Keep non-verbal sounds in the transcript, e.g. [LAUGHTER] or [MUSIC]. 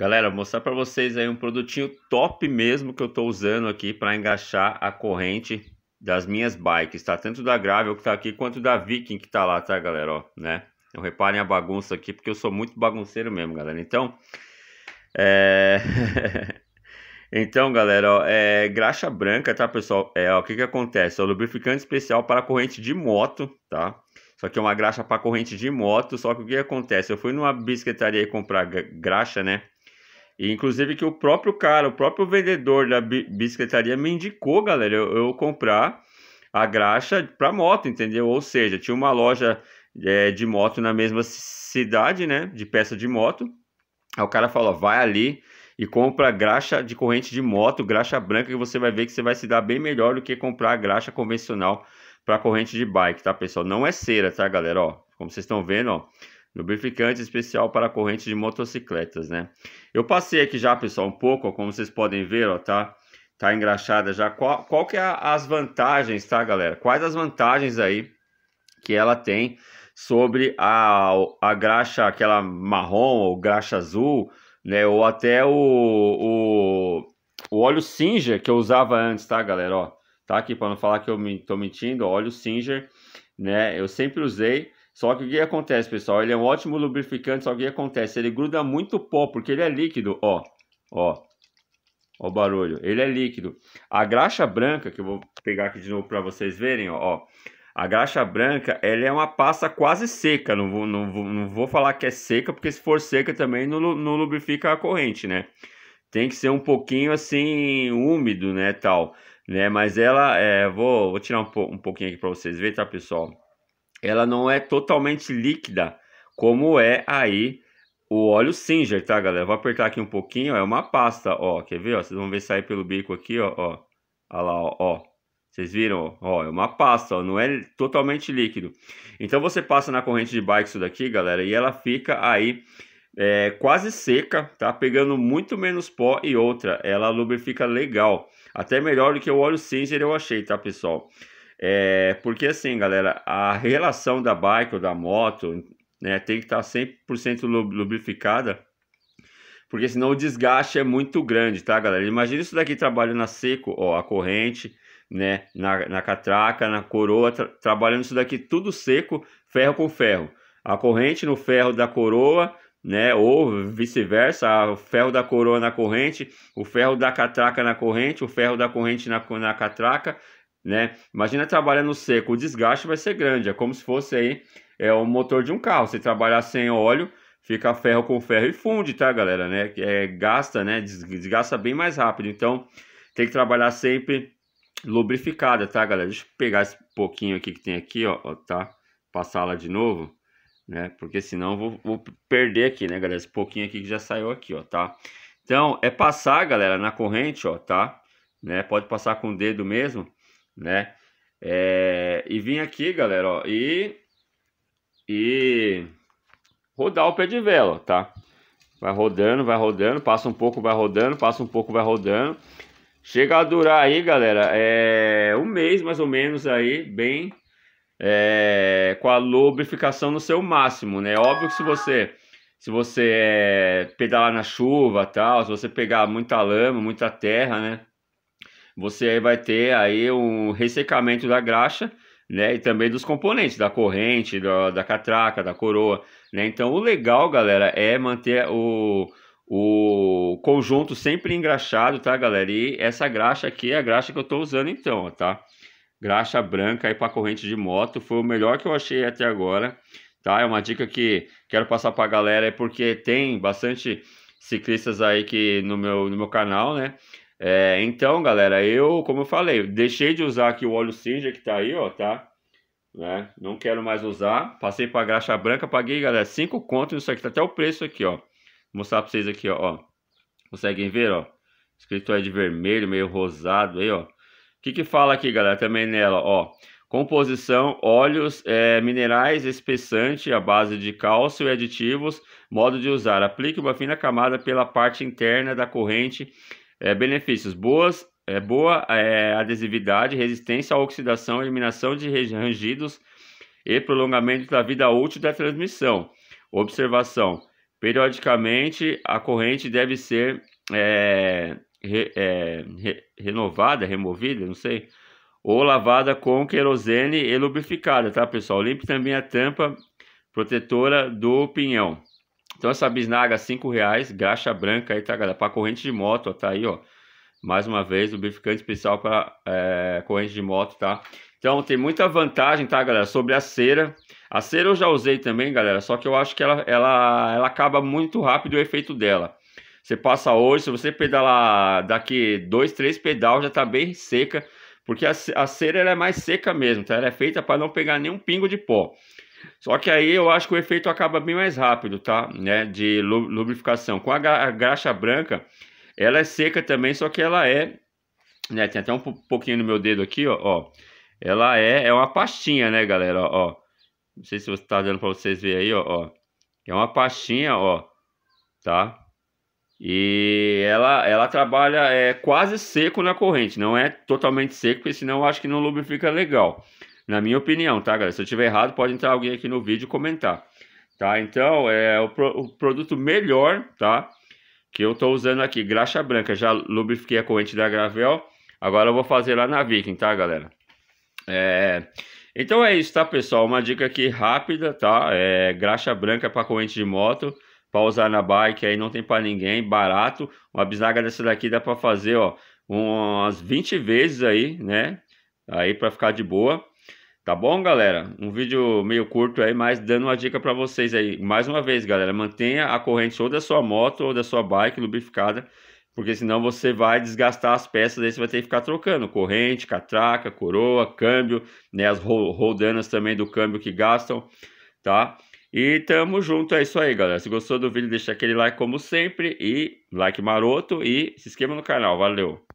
Galera, vou mostrar para vocês aí um produtinho top mesmo que eu estou usando aqui para engaixar a corrente das minhas bikes, tá? Tanto da Gravel que está aqui, quanto da Viking que está lá, tá, galera? Ó, né? Então reparem a bagunça aqui, porque eu sou muito bagunceiro mesmo, galera. Então, é... [LAUGHS] então, galera, ó, é graxa branca, tá, pessoal? É, o que que acontece? É o lubrificante especial para corrente de moto, tá? Só que é uma graxa para corrente de moto, só que o que acontece? Eu fui numa bisquetaria comprar graxa, né? E, inclusive que o próprio cara, o próprio vendedor da bicicletaria me indicou, galera, eu, eu comprar a graxa para moto, entendeu? Ou seja, tinha uma loja é, de moto na mesma cidade, né? De peça de moto. Aí o cara falou, vai ali e compra graxa de corrente de moto, graxa branca, que você vai ver que você vai se dar bem melhor do que comprar a graxa convencional para corrente de bike, tá, pessoal? Não é cera, tá, galera? Ó, como vocês estão vendo, ó. Lubrificante especial para corrente de motocicletas, né? Eu passei aqui já, pessoal, um pouco, como vocês podem ver, ó, tá? Tá engraxada já. Qual, qual que é a, as vantagens, tá, galera? Quais as vantagens aí que ela tem sobre a, a graxa, aquela marrom ou graxa azul, né? Ou até o, o, o óleo Singer que eu usava antes, tá, galera? Ó, tá aqui para não falar que eu me, tô mentindo, ó, óleo Singer, né? Eu sempre usei só que o que acontece, pessoal? Ele é um ótimo lubrificante, só que o que acontece? Ele gruda muito pó, porque ele é líquido, ó. Ó. Ó o barulho. Ele é líquido. A graxa branca, que eu vou pegar aqui de novo para vocês verem, ó, ó. A graxa branca, ela é uma pasta quase seca. Não vou, não, vou, não vou falar que é seca, porque se for seca também não, não lubrifica a corrente, né? Tem que ser um pouquinho assim, úmido, né, tal. Né? Mas ela, é, vou, vou tirar um, po um pouquinho aqui para vocês verem, tá, pessoal? ela não é totalmente líquida, como é aí o óleo Singer, tá, galera? Vou apertar aqui um pouquinho, ó, é uma pasta, ó, quer ver, ó? Vocês vão ver sair pelo bico aqui, ó, ó. lá, ó, ó. Vocês viram? Ó, é uma pasta, ó, não é totalmente líquido. Então você passa na corrente de bike isso daqui, galera, e ela fica aí é, quase seca, tá? Pegando muito menos pó e outra, ela lubrifica legal. Até melhor do que o óleo Singer eu achei, tá, pessoal? É, porque assim, galera, a relação da bike ou da moto né, tem que estar tá 100% lubrificada, porque senão o desgaste é muito grande, tá, galera? Imagina isso daqui trabalhando a seco, ó, a corrente, né, na, na catraca, na coroa, tra trabalhando isso daqui tudo seco, ferro com ferro. A corrente no ferro da coroa, né? Ou vice-versa, o ferro da coroa na corrente, o ferro da catraca na corrente, o ferro da corrente na, na catraca né? Imagina trabalhar no seco, o desgaste vai ser grande, é como se fosse aí é o motor de um carro. Se trabalhar sem óleo, fica ferro com ferro e funde, tá, galera, né? É, gasta, né? Desgasta bem mais rápido. Então, tem que trabalhar sempre lubrificada, tá, galera? Deixa eu pegar esse pouquinho aqui que tem aqui, ó, tá? Passar la de novo, né? Porque senão vou, vou perder aqui, né, galera? Esse pouquinho aqui que já saiu aqui, ó, tá? Então, é passar, galera, na corrente, ó, tá? Né? Pode passar com o dedo mesmo né? É, e vim aqui, galera, ó, e, e rodar o pé de vela, tá? Vai rodando, vai rodando, passa um pouco, vai rodando, passa um pouco, vai rodando. Chega a durar aí, galera, é um mês mais ou menos aí, bem é, com a lubrificação no seu máximo, né? Óbvio que se você se você é, pedalar na chuva, tal, se você pegar muita lama, muita terra, né? você aí vai ter aí um ressecamento da graxa, né? E também dos componentes, da corrente, da, da catraca, da coroa, né? Então, o legal, galera, é manter o, o conjunto sempre engraxado, tá, galera? E essa graxa aqui é a graxa que eu tô usando então, tá? Graxa branca aí para corrente de moto, foi o melhor que eu achei até agora, tá? É uma dica que quero passar pra galera, é porque tem bastante ciclistas aí que no meu, no meu canal, né? É, então, galera, eu, como eu falei, deixei de usar aqui o óleo Singer que tá aí, ó, tá? Né? Não quero mais usar. Passei pra graxa branca, paguei, galera, 5 contos nisso aqui. Tá até o preço aqui, ó. Vou mostrar pra vocês aqui, ó. Conseguem ver, ó? Escrito aí de vermelho, meio rosado aí, ó. O que que fala aqui, galera, também nela, ó. Composição, óleos, é, minerais, espessante, à base de cálcio e aditivos. Modo de usar. Aplique uma fina camada pela parte interna da corrente é, benefícios: boas, é, boa é, adesividade, resistência à oxidação, eliminação de rangidos e prolongamento da vida útil da transmissão. Observação: periodicamente a corrente deve ser é, re, é, re, renovada, removida, não sei, ou lavada com querosene e lubrificada, tá pessoal? Limpe também a tampa protetora do pinhão. Então essa bisnaga cinco reais, graxa branca aí, tá galera? Para corrente de moto, ó, tá aí, ó. Mais uma vez, lubrificante especial para é, corrente de moto, tá? Então tem muita vantagem, tá, galera? Sobre a cera. A cera eu já usei também, galera. Só que eu acho que ela, ela, ela acaba muito rápido o efeito dela. Você passa hoje, se você pedalar daqui dois, três pedal, já tá bem seca. Porque a, a cera ela é mais seca mesmo, tá? Ela é feita para não pegar nenhum pingo de pó. Só que aí eu acho que o efeito acaba bem mais rápido, tá? Né? De lubrificação. Com a, graxa branca, ela é seca também, só que ela é, né? Tem até um pouquinho no meu dedo aqui, ó. ó. Ela é, é uma pastinha, né, galera? Ó, ó. Não sei se você tá dando para vocês verem aí, ó, ó. É uma pastinha, ó. Tá? E ela, ela trabalha é, quase seco na corrente, não é totalmente seco, porque senão eu acho que não lubrifica legal. Na minha opinião, tá, galera? Se eu tiver errado, pode entrar alguém aqui no vídeo e comentar. Tá? Então, é o, pro, o produto melhor, tá? Que eu estou usando aqui, graxa branca. Já lubrifiquei a corrente da Gravel. Agora eu vou fazer lá na Viking, tá, galera? É... Então é isso, tá, pessoal? Uma dica aqui rápida, tá? É graxa branca para corrente de moto, para usar na bike, aí não tem para ninguém, barato. Uma bisnaga dessa daqui dá para fazer, ó, umas 20 vezes aí, né? Aí para ficar de boa. Tá bom, galera? Um vídeo meio curto aí, mas dando uma dica para vocês aí. Mais uma vez, galera, mantenha a corrente ou da sua moto ou da sua bike lubrificada, porque senão você vai desgastar as peças, aí você vai ter que ficar trocando corrente, catraca, coroa, câmbio, né, as roldanas também do câmbio que gastam, tá? E tamo junto, é isso aí, galera. Se gostou do vídeo, deixa aquele like como sempre e like maroto e se inscreva no canal. Valeu!